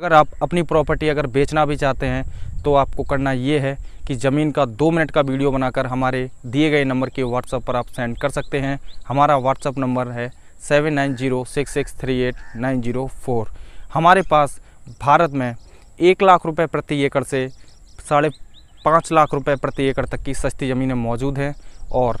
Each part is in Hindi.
अगर आप अपनी प्रॉपर्टी अगर बेचना भी चाहते हैं तो आपको करना ये है कि ज़मीन का दो मिनट का वीडियो बनाकर हमारे दिए गए नंबर के व्हाट्सएप पर आप सेंड कर सकते हैं हमारा व्हाट्सएप नंबर है seven nine zero six six three eight nine zero four हमारे पास भारत में एक लाख रुपए प्रति एकड़ से साढ़े पाँच लाख रुपए प्रति एकड़ तक की सस्ती ज़मीनें मौजूद हैं और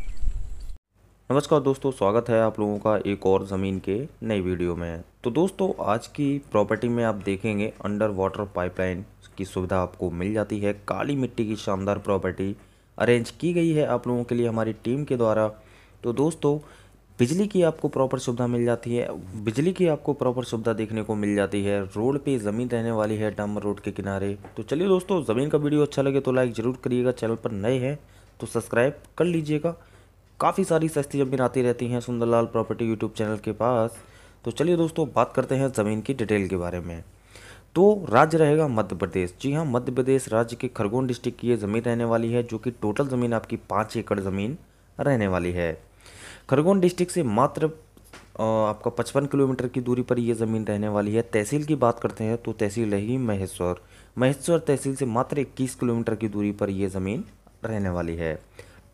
नमस्कार दोस्तों स्वागत है आप लोगों का एक और ज़मीन के नई वीडियो में तो दोस्तों आज की प्रॉपर्टी में आप देखेंगे अंडर वाटर पाइपलाइन की सुविधा आपको मिल जाती है काली मिट्टी की शानदार प्रॉपर्टी अरेंज की गई है आप लोगों के लिए हमारी टीम के द्वारा तो दोस्तों बिजली की आपको प्रॉपर सुविधा मिल जाती है बिजली की आपको प्रॉपर सुविधा देखने को मिल जाती है रोड पे ज़मीन रहने वाली है डामर रोड के किनारे तो चलिए दोस्तों ज़मीन का वीडियो अच्छा लगे तो लाइक ज़रूर करिएगा चैनल पर नए हैं तो सब्सक्राइब कर लीजिएगा काफ़ी सारी सस्ती ज़मीन आती रहती हैं सुंदरलाल प्रॉपर्टी यूट्यूब चैनल के पास तो चलिए दोस्तों बात करते हैं ज़मीन की डिटेल के बारे में तो राज्य रहेगा मध्य प्रदेश जी हाँ मध्य प्रदेश राज्य के खरगोन डिस्ट्रिक्ट की ये ज़मीन रहने वाली है जो कि टोटल ज़मीन आपकी पाँच एकड़ ज़मीन रहने वाली है खरगोन डिस्ट्रिक्ट से मात्र आपका पचपन किलोमीटर की दूरी पर यह ज़मीन रहने वाली है तहसील की बात करते हैं तो तहसील रहेगी महेश्वर महेश्वर तहसील से मात्र इक्कीस किलोमीटर की दूरी पर यह ज़मीन रहने वाली है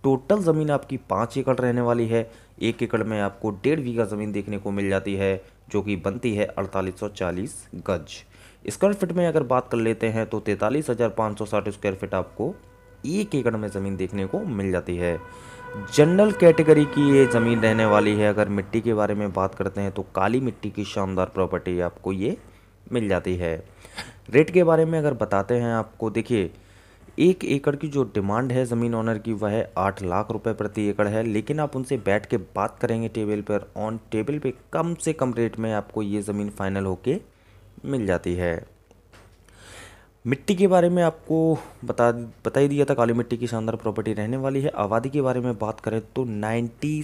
टोटल ज़मीन आपकी पाँच एकड़ रहने वाली है एक एकड़ में आपको डेढ़ बीघा ज़मीन देखने को मिल जाती है जो कि बनती है 4840 गज स्क्वायर फिट में अगर बात कर लेते हैं तो साठ स्क्वायर फिट आपको एक एकड़ में ज़मीन देखने को मिल जाती है जनरल कैटेगरी की ये ज़मीन रहने वाली है अगर मिट्टी के बारे में बात करते हैं तो काली मिट्टी की शानदार प्रॉपर्टी आपको ये मिल जाती है रेट के बारे में अगर बताते हैं आपको देखिए एक एकड़ की जो डिमांड है ज़मीन ऑनर की वह आठ लाख रुपए प्रति एकड़ है लेकिन आप उनसे बैठ के बात करेंगे टेबल पर ऑन टेबल पे कम से कम रेट में आपको ये ज़मीन फाइनल होके मिल जाती है मिट्टी के बारे में आपको बता बता ही दिया था काली मिट्टी की शानदार प्रॉपर्टी रहने वाली है आबादी के बारे में बात करें तो नाइन्टी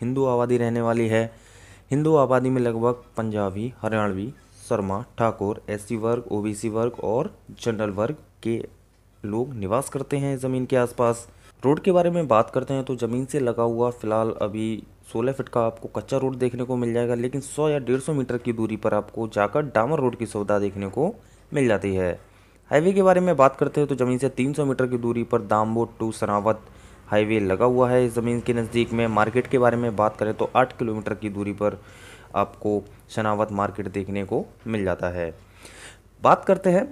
हिंदू आबादी रहने वाली है हिंदू आबादी में लगभग पंजाबी हरियाणवी शर्मा ठाकुर एससी वर्ग ओबीसी वर्ग और जनरल वर्ग के लोग निवास करते हैं ज़मीन के आसपास रोड के बारे में बात करते हैं तो ज़मीन से लगा हुआ फ़िलहाल अभी 16 फीट का आपको कच्चा रोड देखने को मिल जाएगा लेकिन 100 या 150 मीटर की दूरी पर आपको जाकर डामर रोड की सुविधा देखने को मिल जाती है हाईवे के बारे में बात करते हैं तो ज़मीन से 300 मीटर की दूरी पर दामबोट टू सनावत हाईवे लगा हुआ है इस ज़मीन के नज़दीक में मार्केट के बारे में बात करें तो आठ किलोमीटर की दूरी पर आपको शनावत मार्केट देखने को मिल जाता है बात करते हैं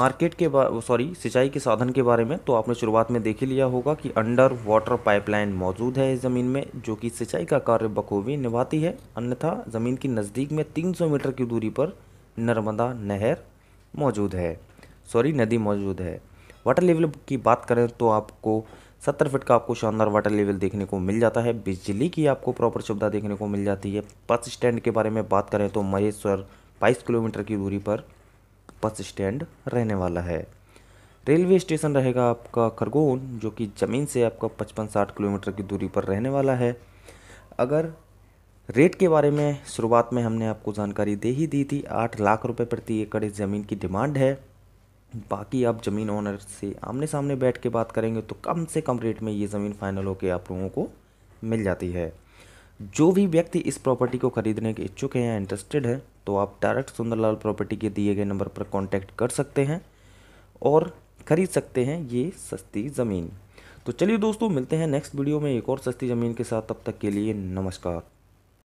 मार्केट के सॉरी सिंचाई के साधन के बारे में तो आपने शुरुआत में देख ही लिया होगा कि अंडर वाटर पाइपलाइन मौजूद है इस ज़मीन में जो कि सिंचाई का कार्य बखूबी निभाती है अन्यथा ज़मीन की नज़दीक में 300 मीटर की दूरी पर नर्मदा नहर मौजूद है सॉरी नदी मौजूद है वाटर लेवल की बात करें तो आपको सत्तर फिट का आपको शानदार वाटर लेवल देखने को मिल जाता है बिजली की आपको प्रॉपर सुविधा देखने को मिल जाती है बस स्टैंड के बारे में बात करें तो महेश्वर बाईस किलोमीटर की दूरी पर बस स्टैंड रहने वाला है रेलवे स्टेशन रहेगा आपका खरगोन जो कि ज़मीन से आपका पचपन साठ किलोमीटर की दूरी पर रहने वाला है अगर रेट के बारे में शुरुआत में हमने आपको जानकारी दे ही दी थी आठ लाख रुपए प्रति एकड़ इस ज़मीन की डिमांड है बाकी आप ज़मीन ओनर से आमने सामने बैठ के बात करेंगे तो कम से कम रेट में ये ज़मीन फाइनल होकर आप लोगों को मिल जाती है जो भी व्यक्ति इस प्रॉपर्टी को खरीदने के इच्छुक हैं या इंटरेस्टेड है तो आप डायरेक्ट सुंदरलाल प्रॉपर्टी के दिए गए नंबर पर कॉन्टैक्ट कर सकते हैं और ख़रीद सकते हैं ये सस्ती ज़मीन तो चलिए दोस्तों मिलते हैं नेक्स्ट वीडियो में एक और सस्ती ज़मीन के साथ तब तक के लिए नमस्कार